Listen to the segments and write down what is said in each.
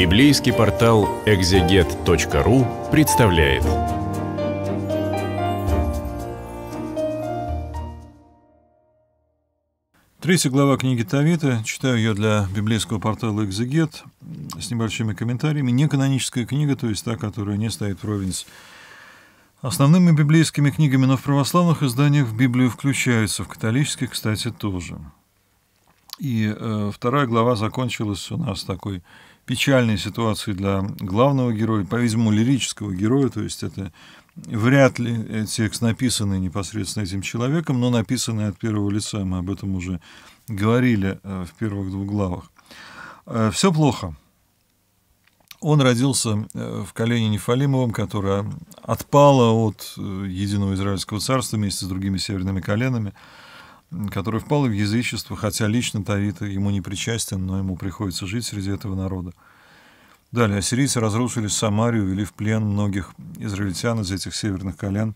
Библейский портал экзегет.ру представляет. Третья глава книги Тавита. Читаю ее для библейского портала «Экзегет» с небольшими комментариями. Неканоническая книга, то есть та, которая не стоит вровень с основными библейскими книгами, но в православных изданиях в Библию включаются, в католических, кстати, тоже. И э, вторая глава закончилась у нас такой печальной ситуации для главного героя, по-видимому, лирического героя, то есть это вряд ли э, текст, написанный непосредственно этим человеком, но написанный от первого лица, мы об этом уже говорили э, в первых двух главах. Э, Все плохо. Он родился в колене Нефалимовом, которое отпало от единого израильского царства вместе с другими северными коленами – который впал в язычество, хотя лично Тавита ему не причастен, но ему приходится жить среди этого народа. Далее, ассирийцы разрушили Самарию, вели в плен многих израильтян из этих северных колен.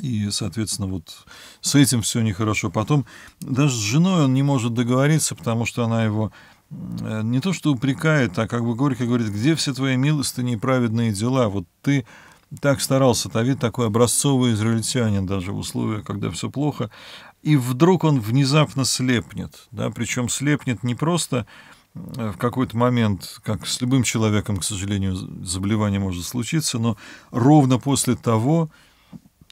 И, соответственно, вот с этим все нехорошо. Потом даже с женой он не может договориться, потому что она его э, не то что упрекает, а как бы горько говорит, где все твои милостыни и праведные дела? Вот ты так старался Давид, такой образцовый израильтянин даже в условиях, когда все плохо. И вдруг он внезапно слепнет. Да? Причем слепнет не просто э, в какой-то момент, как с любым человеком, к сожалению, заболевание может случиться, но ровно после того,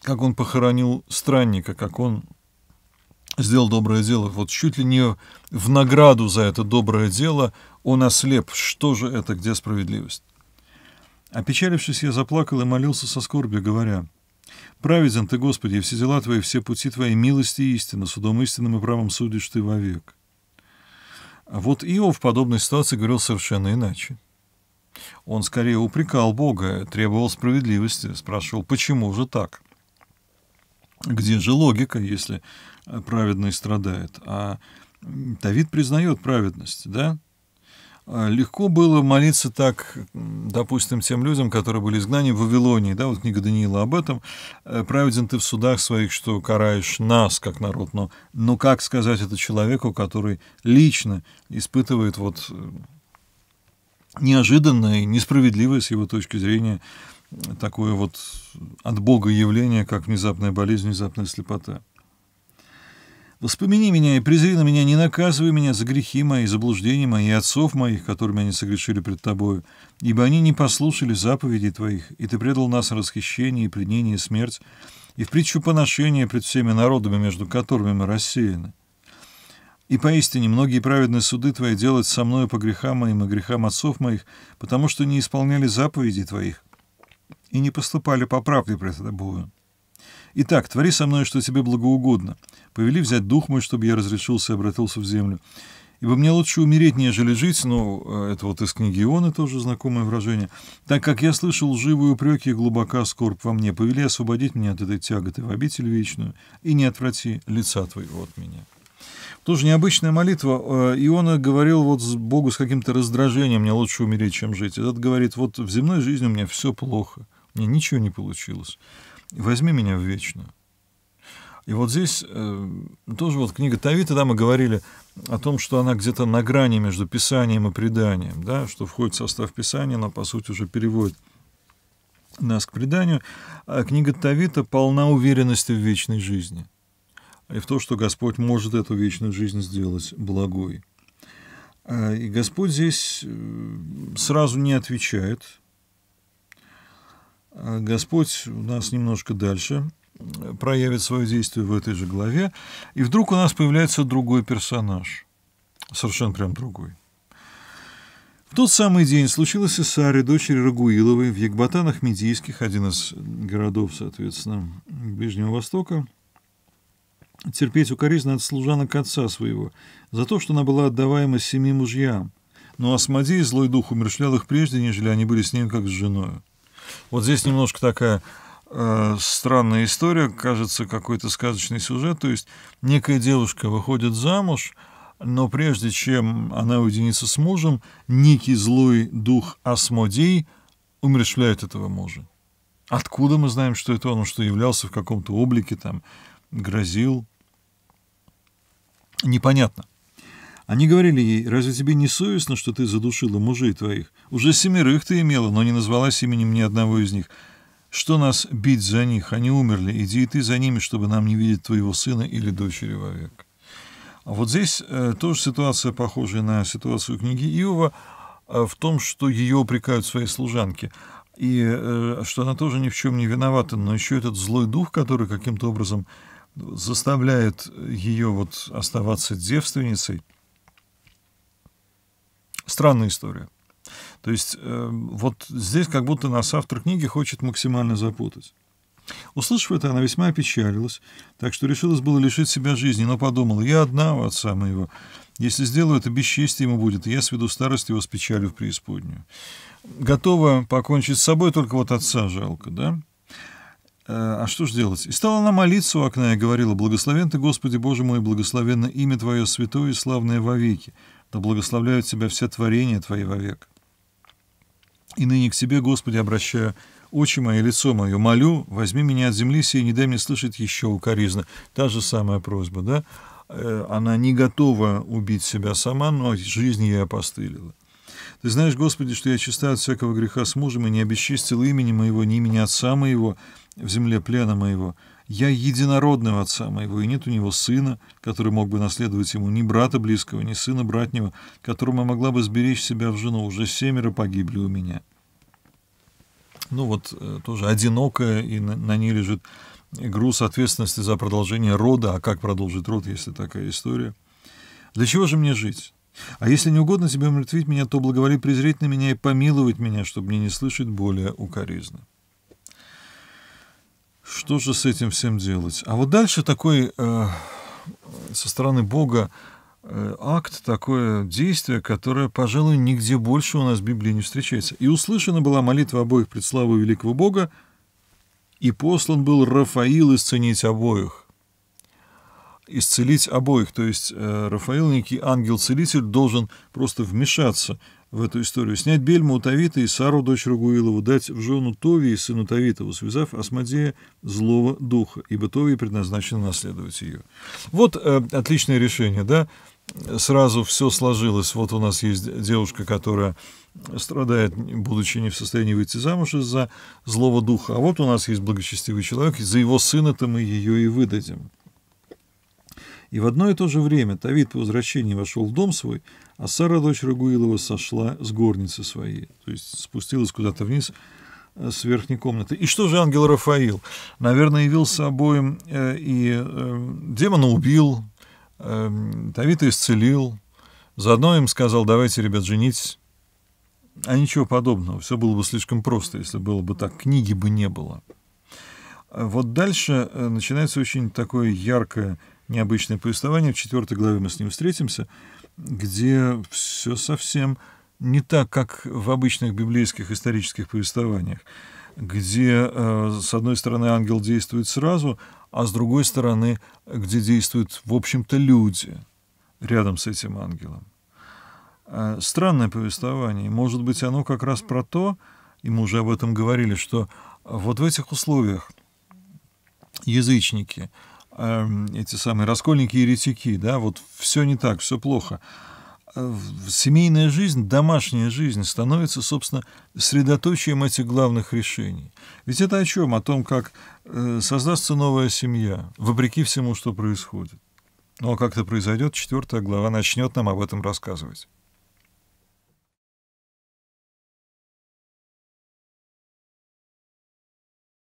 как он похоронил странника, как он сделал доброе дело, вот чуть ли не в награду за это доброе дело он ослеп. Что же это, где справедливость? Опечалившись, я заплакал и молился со скорбью, говоря, «Праведен ты, Господи, все дела твои, все пути твои, милости и истина, судом истинным и правом судишь ты вовек». А вот Иов в подобной ситуации говорил совершенно иначе. Он скорее упрекал Бога, требовал справедливости, спрашивал, почему же так? Где же логика, если праведный страдает? А Давид признает праведность, да? А, легко было молиться так, допустим, тем людям, которые были изгнаны в Вавилонии, да, вот книга Даниила об этом, э, праведен ты в судах своих, что караешь нас, как народ, но, но как сказать это человеку, который лично испытывает вот э, неожиданное и несправедливое с его точки зрения э, такое вот от Бога явление, как внезапная болезнь, внезапная слепота. Воспомини меня и презри на меня, не наказывай меня за грехи мои, заблуждения мои, и отцов моих, которыми они согрешили пред тобою, ибо они не послушали заповедей твоих, и ты предал нас расхищение и пленение и смерть, и в притчу поношения пред всеми народами, между которыми мы рассеяны. И поистине многие праведные суды твои делают со мною по грехам моим и грехам отцов моих, потому что не исполняли заповедей твоих и не поступали по правде пред тобою. Итак, твори со мною, что тебе благоугодно, повели взять дух мой, чтобы я разрешился и обратился в землю. Ибо мне лучше умереть, нежели жить, но ну, э, это вот из книги Ионы тоже знакомое выражение, так как я слышал живые упреки и глубока скорбь во мне, повели освободить меня от этой тяготы в обитель вечную и не отврати лица твоего от меня». Тоже необычная молитва. Э, Иона говорил вот с Богу с каким-то раздражением, мне лучше умереть, чем жить. Этот говорит, вот в земной жизни у меня все плохо, мне ничего не получилось. Возьми меня в вечную. И вот здесь э, тоже вот книга Тавита, да, мы говорили о том, что она где-то на грани между писанием и преданием, да, что входит в состав писания, она, по сути, уже переводит нас к преданию. А книга Тавита полна уверенности в вечной жизни и в то, что Господь может эту вечную жизнь сделать благой. А, и Господь здесь э, сразу не отвечает. А Господь у нас немножко дальше – проявит свое действие в этой же главе, и вдруг у нас появляется другой персонаж, совершенно прям другой. В тот самый день случилось и Саре, дочери Рагуиловой, в Ягбатанах Медийских, один из городов, соответственно, Ближнего Востока, терпеть укоризнь от служанок отца своего за то, что она была отдаваема семи мужьям. Но ну, Асмодей, злой дух, умерщвлял их прежде, нежели они были с ним как с женой. Вот здесь немножко такая Э, странная история, кажется, какой-то сказочный сюжет. То есть некая девушка выходит замуж, но прежде чем она уединится с мужем, некий злой дух Асмодей умерщвляет этого мужа. Откуда мы знаем, что это он, что являлся в каком-то облике, там, грозил? Непонятно. Они говорили ей, разве тебе не совестно, что ты задушила мужей твоих? Уже семерых ты имела, но не назвалась именем ни одного из них. Что нас бить за них? Они умерли. Иди и ты за ними, чтобы нам не видеть твоего сына или дочери вовек. А вот здесь э, тоже ситуация похожая на ситуацию книги Иова э, в том, что ее упрекают свои служанки. И э, что она тоже ни в чем не виновата, но еще этот злой дух, который каким-то образом заставляет ее вот оставаться девственницей. Странная история. То есть э, вот здесь как будто нас автор книги хочет максимально запутать. Услышав это, она весьма опечалилась, так что решилась было лишить себя жизни, но подумала, я одна у отца моего. Если сделаю это, бесчестие ему будет, и я сведу старость его с печалью в преисподнюю. Готова покончить с собой, только вот отца жалко, да? Э, а что ж делать? И стала она молиться у окна и говорила, «Благословен ты, Господи Боже мой, благословенно имя Твое святое и славное вовеки, да благословляют Тебя все творения Твои вовек». И ныне к Тебе, Господи, обращаю очи мои, лицо мое, молю, возьми меня от земли сей, не дай мне слышать еще укоризны. Та же самая просьба, да? Э, она не готова убить себя сама, но жизнь ей опостылила. Ты знаешь, Господи, что я чиста от всякого греха с мужем и не обесчистил имени моего, ни имени отца моего в земле плена моего. Я единородный отца моего, и нет у него сына, который мог бы наследовать ему, ни брата близкого, ни сына братнего, которому могла бы сберечь себя в жену. Уже семеро погибли у меня. Ну вот, э, тоже одинокая, и на, на ней лежит груз ответственности за продолжение рода. А как продолжить род, если такая история? Для чего же мне жить? А если не угодно тебе умертвить меня, то благоволи презреть на меня и помиловать меня, чтобы мне не слышать более укоризны. Что же с этим всем делать? А вот дальше такой э, со стороны Бога э, акт, такое действие, которое, пожалуй, нигде больше у нас в Библии не встречается. «И услышана была молитва обоих пред славу великого Бога, и послан был Рафаил исцелить обоих». Исцелить обоих, то есть э, Рафаил, некий ангел-целитель, должен просто вмешаться – в эту историю. Снять Бельму у Тавита и Сару, дочь Ругуилову, дать в жену Тови и сыну Тавитову, связав Асмодея злого духа, ибо Тови предназначен наследовать ее. Вот э, отличное решение, да? Сразу все сложилось. Вот у нас есть девушка, которая страдает, будучи не в состоянии выйти замуж из-за злого духа. А вот у нас есть благочестивый человек, и за его сына-то мы ее и выдадим. И в одно и то же время Давид по возвращении вошел в дом свой, а Сара, дочь Рагуилова, сошла с горницы своей, то есть спустилась куда-то вниз э, с верхней комнаты. И что же ангел Рафаил? Наверное, явился обоим э, и э, демона убил, э, Давида исцелил, заодно им сказал, давайте, ребят, женитесь. А ничего подобного, все было бы слишком просто, если было бы так, книги бы не было. Э, вот дальше э, начинается очень такое яркое необычное повествование. В четвертой главе мы с ним встретимся, где все совсем не так, как в обычных библейских исторических повествованиях, где, э, с одной стороны, ангел действует сразу, а с другой стороны, где действуют, в общем-то, люди рядом с этим ангелом. Э, странное повествование. Может быть, оно как раз про то, и мы уже об этом говорили, что вот в этих условиях язычники – Эм, эти самые раскольники и еретики, да, вот все не так, все плохо. Э, семейная жизнь, домашняя жизнь становится, собственно, средоточием этих главных решений. Ведь это о чем? О том, как э, создастся новая семья, вопреки всему, что происходит. Но ну, а как это произойдет, четвертая глава начнет нам об этом рассказывать.